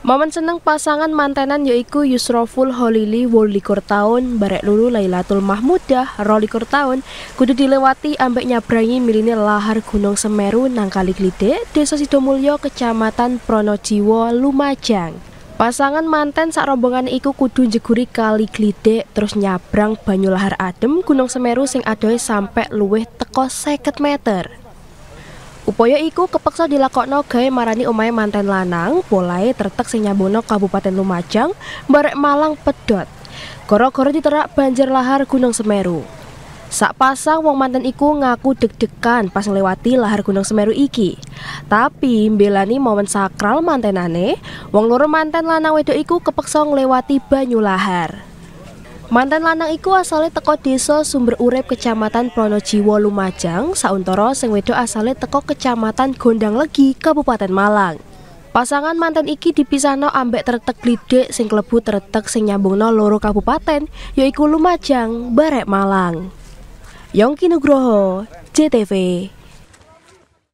Momen seneng pasangan mantenan yaiku Yusroful Holili Wolikur tahun, Barek Lulu Lailatul Mahmudah Rolikur tahun, kudu dilewati ambek nyabrangi miline lahar Gunung Semeru nang Kali Glide, Desa Sidomulyo, Kecamatan Pronojiwo, Lumajang. Pasangan manten sak rombongan iku kudu jeguri kali Glide terus nyabrang banyu lahar adem Gunung Semeru sing adoe sampai luweh teko seket meter. Upaya iku kepeksa dilakokno gawe marani omahe manten lanang, polahe tertek sing nyabono Kabupaten Lumajang, barek Malang pedot. Goro-goro diterak banjir lahar Gunung Semeru. Sak pasang wong manten iku ngaku deg-degan pas nglewati lahar Gunung Semeru iki. Tapi mbelani momen sakral mantenane, wong loro manten lanang wedok iku kepeksa nglewati banyu lahar. Mantan lanang iku asale teko desa Sumber Urip Kecamatan Pronojiwo Lumajang, sauntara sing wedok asale teko Kecamatan Gondang Legi, Kabupaten Malang. Pasangan mantan iki dipisahno ambek tretek glidik sing klebu tretek sing nyambungno loro kabupaten, yaiku Lumajang, Barek Malang. Yongki Nugroho, CTV.